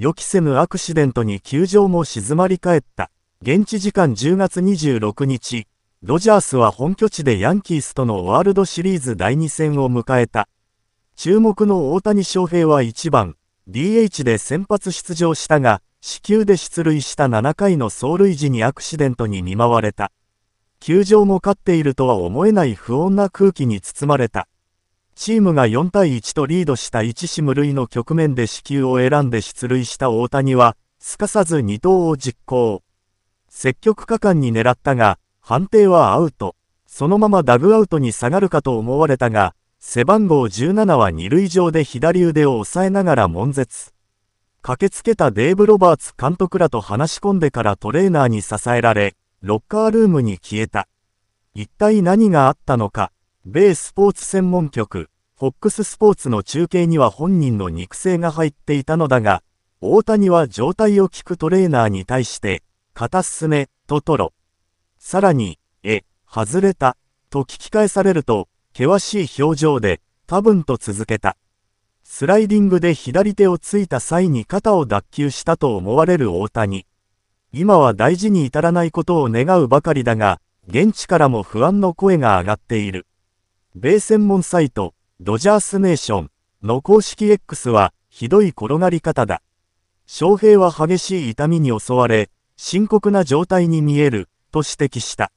予期せぬアクシデントに球場も静まり返った。現地時間10月26日、ドジャースは本拠地でヤンキースとのワールドシリーズ第2戦を迎えた。注目の大谷翔平は1番、DH で先発出場したが、死球で出塁した7回の走塁時にアクシデントに見舞われた。球場も勝っているとは思えない不穏な空気に包まれた。チームが4対1とリードした1死無類の局面で死球を選んで出塁した大谷は、すかさず二投を実行。積極果敢に狙ったが、判定はアウト。そのままダグアウトに下がるかと思われたが、背番号17は二塁上で左腕を押さえながら悶絶。駆けつけたデーブ・ロバーツ監督らと話し込んでからトレーナーに支えられ、ロッカールームに消えた。一体何があったのか。米スポーツ専門局、FOX スポーツの中継には本人の肉声が入っていたのだが、大谷は状態を聞くトレーナーに対して、片すめ、とトロ。さらに、え、外れた、と聞き返されると、険しい表情で、多分と続けた。スライディングで左手をついた際に肩を脱臼したと思われる大谷。今は大事に至らないことを願うばかりだが、現地からも不安の声が上がっている。米専門サイト、ドジャースネーションの公式 X は、ひどい転がり方だ。翔平は激しい痛みに襲われ、深刻な状態に見える、と指摘した。